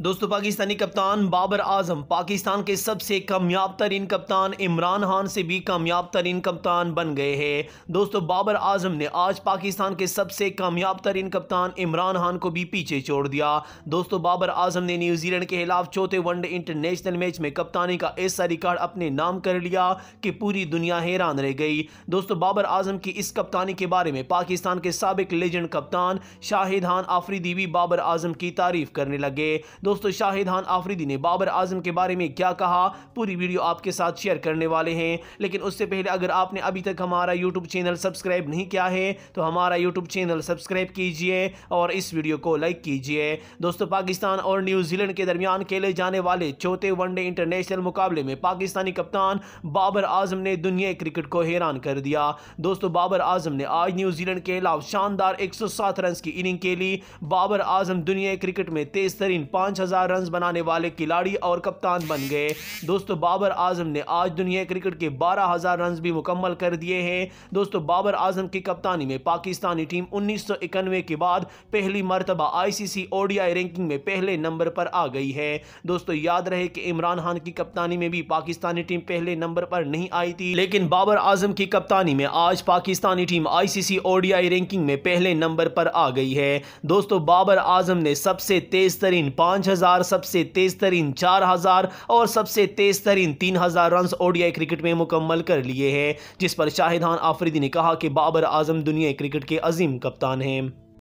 दोस्तों पाकिस्तानी कप्तान बाबर आजम पाकिस्तान के सबसे कामयाब तरीन कप्तान इमरान खान से भी कामयाब तरीन कप्तान बन गए हैं दोस्तों बाबर आजम ने आज पाकिस्तान के सबसे कामयाब तरीन कप्तान इमरान खान को भी पीछे छोड़ दिया दोस्तों बाबर आजम ने न्यूजीलैंड के खिलाफ चौथे वनडे इंटरनेशनल मैच में कप्तानी का ऐसा रिकॉर्ड अपने नाम कर लिया कि पूरी दुनिया हैरान रह गई दोस्तों बाबर आजम की इस कप्तानी के बारे में पाकिस्तान के सबक लेजेंड कप्तान शाहिद खान आफरीदी भी बाबर आजम की तारीफ करने लगे दोस्तों शाहिदहान आफरीदी ने बाबर आजम के बारे में क्या कहा पूरी वीडियो आपके साथ शेयर करने वाले हैं लेकिन उससे पहले अगर आपने अभी तक हमारा यूट्यूब चैनल सब्सक्राइब नहीं किया है तो हमारा यूट्यूब चैनल सब्सक्राइब कीजिए और इस वीडियो को लाइक कीजिए दोस्तों पाकिस्तान और न्यूजीलैंड के दरमियान खेले जाने वाले चौथे वनडे इंटरनेशनल मुकाबले में पाकिस्तानी कप्तान बाबर आजम ने दुनिया क्रिकेट को हैरान कर दिया दोस्तों बाबर आजम ने आज न्यूजीलैंड के खिलाफ शानदार 107 रन की इनिंग के लिए बाबर आजम दुनिया क्रिकेट में तेज तरीन पांच पांच हजार रन बनाने वाले खिलाड़ी और कप्तान बन गए दोस्तों बाबर आजम ने आज दुनिया क्रिकेट के बारह हजार रन भी मुकम्मल कर दिए हैं दोस्तों बाबर आजम की कप्तानी में पाकिस्तानी टीम उन्नीस के बाद पहली मरतबा आईसीसी ओडीआई रैंकिंग में पहले नंबर पर आ गई है दोस्तों याद रहे कि इमरान खान की कप्तानी में भी पाकिस्तानी टीम पहले नंबर पर नहीं आई थी लेकिन बाबर आजम की कप्तानी में आज Pakistani team ICC ODI ranking में पहले नंबर पर आ गई है दोस्तों बाबर आजम ने सबसे तेज तरीन पांच हज़ार सबसे तेज़ तरीन चार हज़ार और सबसे तेज़ तरीन तीन हज़ार रन ओडीआई क्रिकेट में मुकम्मल कर लिए हैं जिस पर शाहिदान आफरीदी ने कहा कि बाबर आजम दुनिया क्रिकेट के अजीम कप्तान हैं